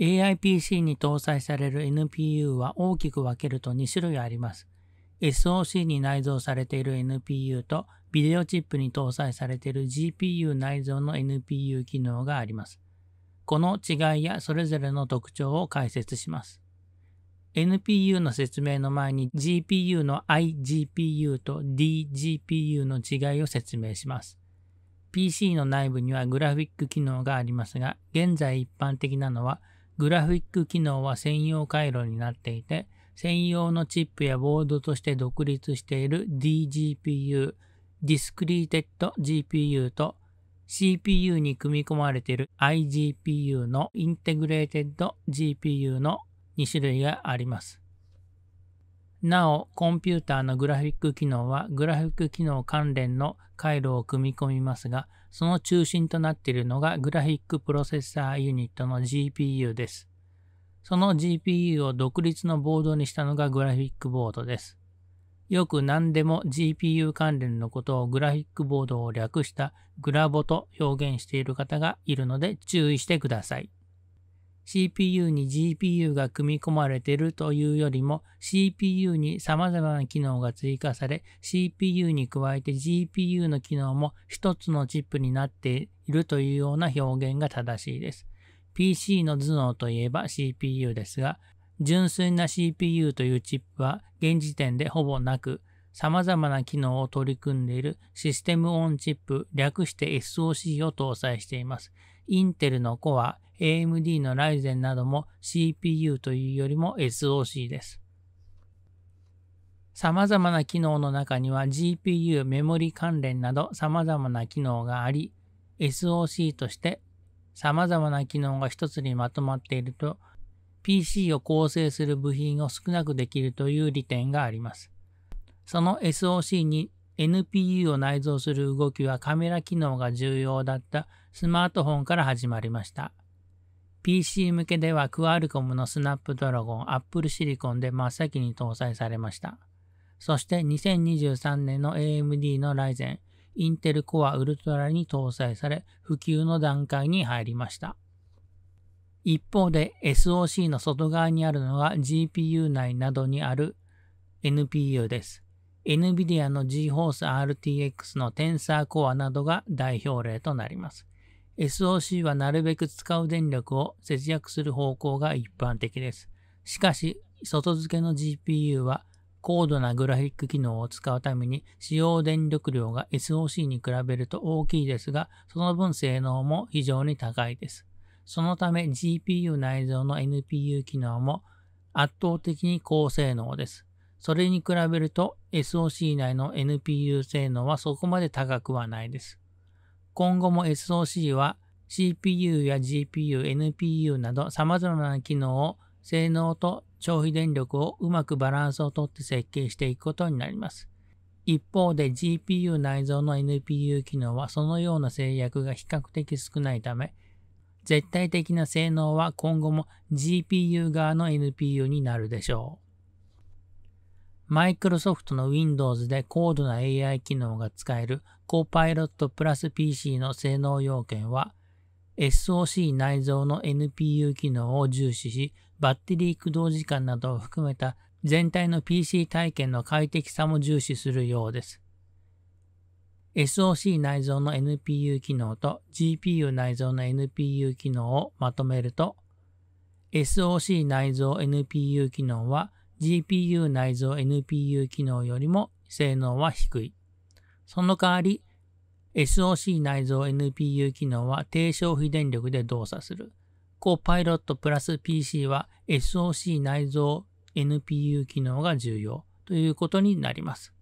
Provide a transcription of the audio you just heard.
AIPC に搭載される NPU は大きく分けると2種類あります。SOC に内蔵されている NPU とビデオチップに搭載されている GPU 内蔵の NPU 機能があります。この違いやそれぞれの特徴を解説します。NPU の説明の前に GPU の iGPU と DGPU の違いを説明します。PC の内部にはグラフィック機能がありますが、現在一般的なのはグラフィック機能は専用回路になっていて、専用のチップやボードとして独立している DGPU、ディスクリーテッド GPU と CPU に組み込まれている iGPU のインテグレーテッド GPU の2種類があります。なお、コンピューターのグラフィック機能はグラフィック機能関連の回路を組み込みますが、その中心となっているのがグラフィックプロセッサーユニットの GPU です。その GPU を独立のボードにしたのがグラフィックボードです。よく何でも GPU 関連のことをグラフィックボードを略したグラボと表現している方がいるので注意してください。CPU に GPU が組み込まれているというよりも CPU に様々な機能が追加され CPU に加えて GPU の機能も一つのチップになっているというような表現が正しいです。PC の頭脳といえば CPU ですが純粋な CPU というチップは現時点でほぼなく様々な機能を取り組んでいるシステムオンチップ略して SOC を搭載しています。インテルのコア AMD の Ryzen なども CPU というよりも SOC です。様々な機能の中には GPU メモリ関連など様々な機能があり、SOC として様々な機能が一つにまとまっていると、PC を構成する部品を少なくできるという利点があります。その SOC に NPU を内蔵する動きはカメラ機能が重要だったスマートフォンから始まりました。PC 向けでは q u a l c o m のスナップドラゴン Apple Silicon で真っ先に搭載されました。そして2023年の AMD の Ryzen、Intel Core Ultra に搭載され普及の段階に入りました。一方で SOC の外側にあるのは GPU 内などにある NPU です。NVIDIA の GForce RTX の Tensor Core などが代表例となります。SOC はなるべく使う電力を節約する方向が一般的です。しかし、外付けの GPU は高度なグラフィック機能を使うために使用電力量が SOC に比べると大きいですが、その分性能も非常に高いです。そのため GPU 内蔵の NPU 機能も圧倒的に高性能です。それに比べると SOC 内の NPU 性能はそこまで高くはないです。今後も SOC は CPU や GPU、NPU など様々な機能を性能と消費電力をうまくバランスをとって設計していくことになります。一方で GPU 内蔵の NPU 機能はそのような制約が比較的少ないため、絶対的な性能は今後も GPU 側の NPU になるでしょう。マイクロソフトの Windows で高度な AI 機能が使える Copilot プラス PC の性能要件は SOC 内蔵の NPU 機能を重視し、バッテリー駆動時間などを含めた全体の PC 体験の快適さも重視するようです。SOC 内蔵の NPU 機能と GPU 内蔵の NPU 機能をまとめると、SOC 内蔵 NPU 機能は GPU 内蔵 NPU 機能よりも性能は低い。その代わり、SOC 内蔵 NPU 機能は低消費電力で動作する。コーパイロットプラス PC は SOC 内蔵 NPU 機能が重要ということになります。